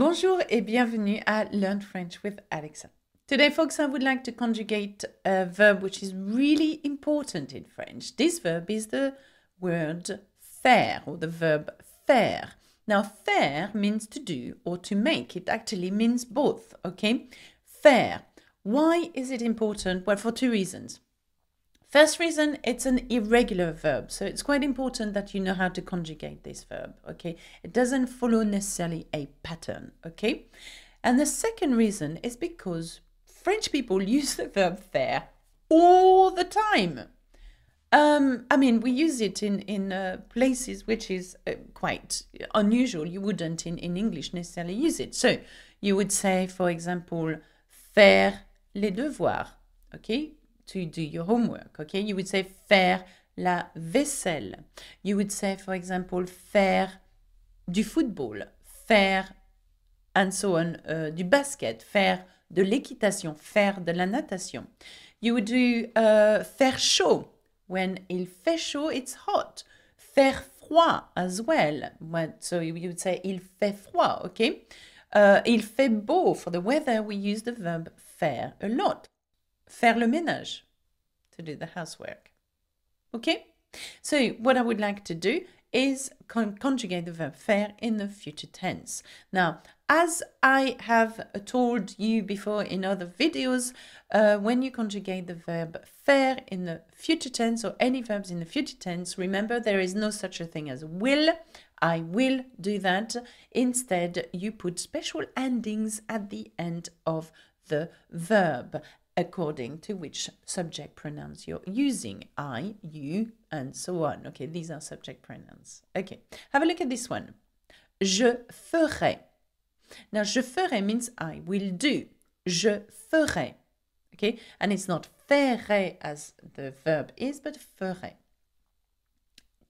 Bonjour et bienvenue à Learn French with Alexa. Today, folks, I would like to conjugate a verb which is really important in French. This verb is the word faire or the verb faire. Now, faire means to do or to make. It actually means both, okay? Faire. Why is it important? Well, for two reasons. First reason, it's an irregular verb. So it's quite important that you know how to conjugate this verb, okay? It doesn't follow necessarily a pattern, okay? And the second reason is because French people use the verb faire all the time. Um, I mean, we use it in in uh, places which is uh, quite unusual. You wouldn't in in English necessarily use it. So you would say, for example, faire les devoirs. Okay, to do your homework. Okay, you would say faire la vaisselle. You would say, for example, faire du football, faire and so on, euh, du basket, faire de l'équitation, faire de la natation. You would do euh, faire chaud. When il fait chaud, it's hot. Faire froid as well. so you would say il fait froid, okay? Euh, il fait beau. For the weather, we use the verb faire a lot. faire le ménage, to do the housework. Okay? So what I would like to do is con conjugate the verb faire in the future tense. Now, as I have told you before in other videos, uh, when you conjugate the verb faire in the future tense or any verbs in the future tense, remember there is no such a thing as will. I will do that. Instead, you put special endings at the end of the verb according to which subject pronouns you're using. I, you, and so on. Okay, these are subject pronouns. Okay, have a look at this one. Je ferai. Now, je ferai means I will do. Je ferai. Okay, and it's not ferai as the verb is, but ferai.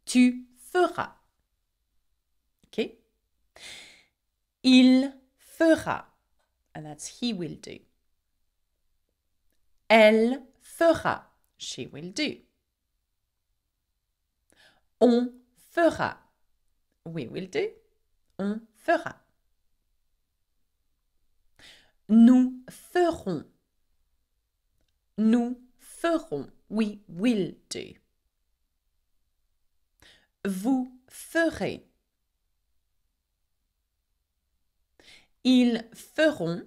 Tu feras. Okay. Il fera. And that's he will do. Elle fera. She will do. On fera. We will do. On fera. Nous ferons. Nous ferons. We will do. Vous ferez. Ils feront.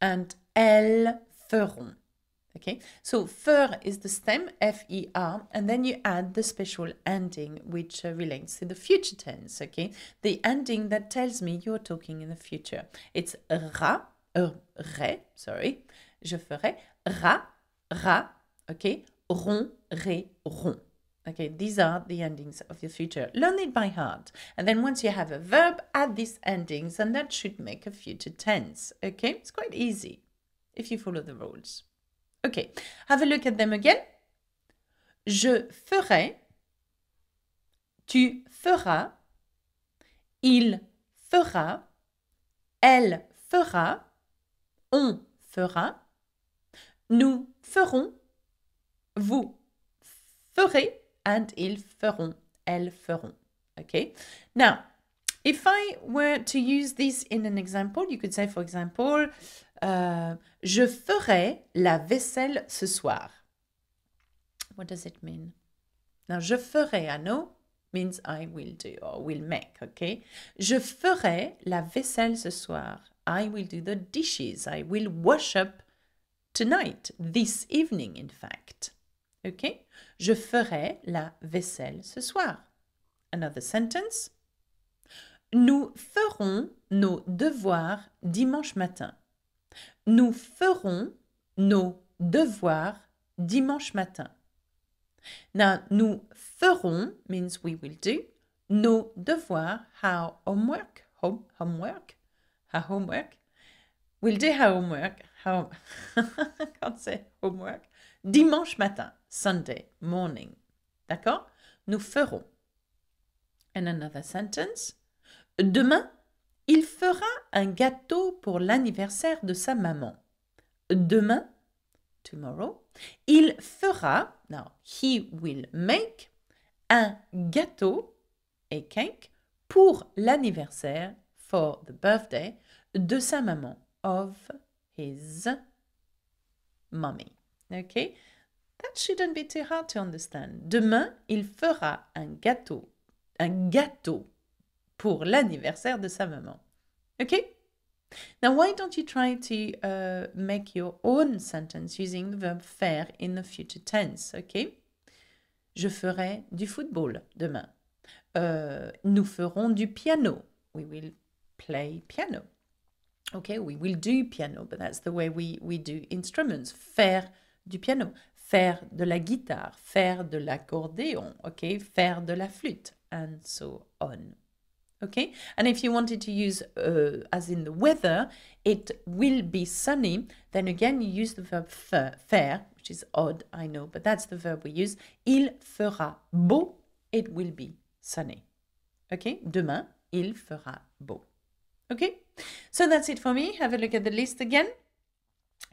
and elles feront. Okay, so fer is the stem, F-E-R, and then you add the special ending, which uh, relates to the future tense, okay? The ending that tells me you're talking in the future. It's ra, uh, er, ré, sorry, je ferai, ra, ra, okay? ron ré, ron. Okay, these are the endings of the future. Learn it by heart. And then once you have a verb, add these endings, and that should make a future tense. Okay, it's quite easy if you follow the rules. Okay, have a look at them again. Je ferai. Tu feras. Il fera. Elle fera. On fera. Nous ferons. Vous ferez and ils feront, elles feront. Okay, now if I were to use this in an example, you could say, for example, uh, je ferai la vaisselle ce soir. What does it mean? Now, je ferai, I know, means I will do or will make, okay? Je ferai la vaisselle ce soir. I will do the dishes. I will wash up tonight, this evening, in fact. OK? Je ferai la vaisselle ce soir. Another sentence. Nous ferons nos devoirs dimanche matin. Nous ferons nos devoirs dimanche matin. Now, nous ferons means we will do. Nos devoirs, our homework, home, homework, our homework. We'll do our homework. How, can't say homework. Dimanche matin, Sunday morning. D'accord Nous ferons. And another sentence. Demain, il fera un gâteau pour l'anniversaire de sa maman. Demain, tomorrow, il fera, now he will make, un gâteau, a cake, pour l'anniversaire, for the birthday, de sa maman, of his mommy. Okay? That shouldn't be too hard to understand. Demain, il fera un gâteau. Un gâteau pour l'anniversaire de sa maman. OK? Now, why don't you try to uh, make your own sentence using the verb faire in the future tense? OK? Je ferai du football demain. Euh, nous ferons du piano. We will play piano. Okay, we will do piano, but that's the way we, we do instruments. Faire du piano, faire de la guitare, faire de l'accordéon, okay, faire de la flûte, and so on. OK, and if you wanted to use uh, as in the weather, it will be sunny, then again you use the verb faire, which is odd, I know, but that's the verb we use. Il fera beau, it will be sunny. OK, demain, il fera beau. OK, so that's it for me. Have a look at the list again.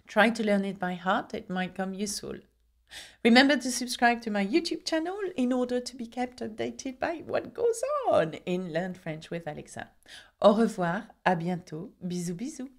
Try to learn it by heart, it might come useful. Remember to subscribe to my YouTube channel in order to be kept updated by what goes on in Learn French with Alexa. Au revoir, à bientôt, bisous bisous.